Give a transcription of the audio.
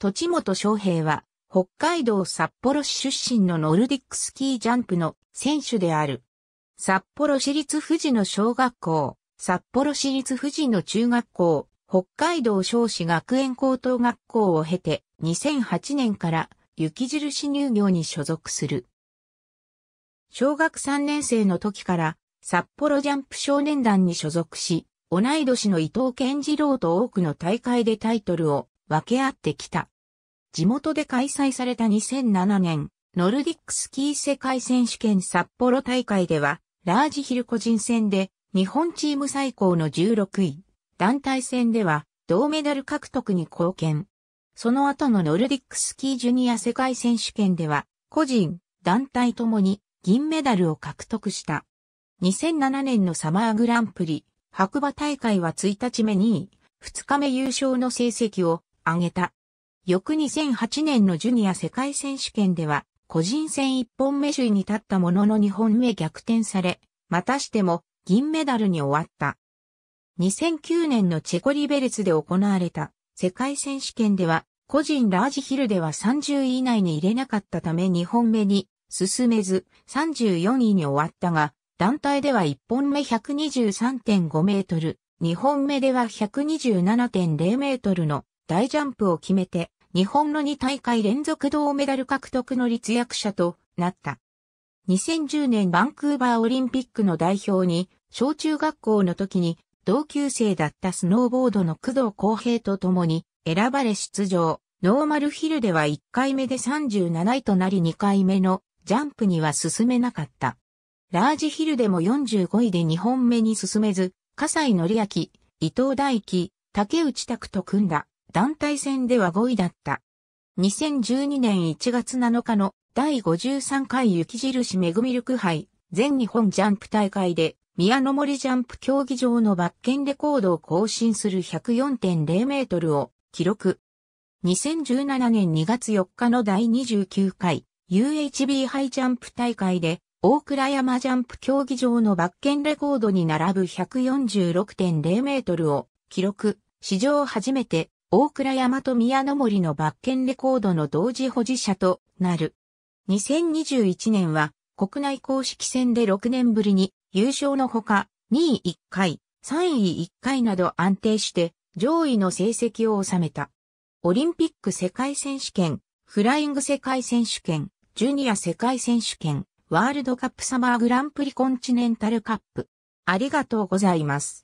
土地元翔平は、北海道札幌市出身のノルディックスキージャンプの選手である。札幌市立富士の小学校、札幌市立富士の中学校、北海道少子学園高等学校を経て、2008年から雪印乳業に所属する。小学3年生の時から札幌ジャンプ少年団に所属し、同い年の伊藤健次郎と多くの大会でタイトルを分け合ってきた。地元で開催された2007年、ノルディックスキー世界選手権札幌大会では、ラージヒル個人戦で日本チーム最高の16位、団体戦では銅メダル獲得に貢献。その後のノルディックスキージュニア世界選手権では、個人、団体ともに銀メダルを獲得した。2007年のサマーグランプリ、白馬大会は1日目2位、2日目優勝の成績を上げた。翌2008年のジュニア世界選手権では、個人戦一本目首位に立ったものの2本目逆転され、またしても銀メダルに終わった。2009年のチェコリベレツで行われた世界選手権では、個人ラージヒルでは30位以内に入れなかったため2本目に進めず34位に終わったが、団体では1本目123.5メートル、2本目では127.0メートルの大ジャンプを決めて日本の2大会連続銅メダル獲得の立役者となった。2010年バンクーバーオリンピックの代表に、小中学校の時に同級生だったスノーボードの工藤公平と共に選ばれ出場。ノーマルヒルでは1回目で37位となり2回目のジャンプには進めなかった。ラージヒルでも45位で2本目に進めず、笠井則明、伊藤大輝、竹内拓と組んだ。団体戦では5位だった。2012年1月7日の第53回雪印めぐみるく杯全日本ジャンプ大会で宮の森ジャンプ競技場のバッケンレコードを更新する104.0メートルを記録。2017年2月4日の第29回 UHB ハイジャンプ大会で大倉山ジャンプ競技場のバッケンレコードに並ぶ146.0メートルを記録。史上初めて大倉山と宮の森のケ券レコードの同時保持者となる。2021年は国内公式戦で6年ぶりに優勝のほか2位1回、3位1回など安定して上位の成績を収めた。オリンピック世界選手権、フライング世界選手権、ジュニア世界選手権、ワールドカップサマーグランプリコンチネンタルカップ。ありがとうございます。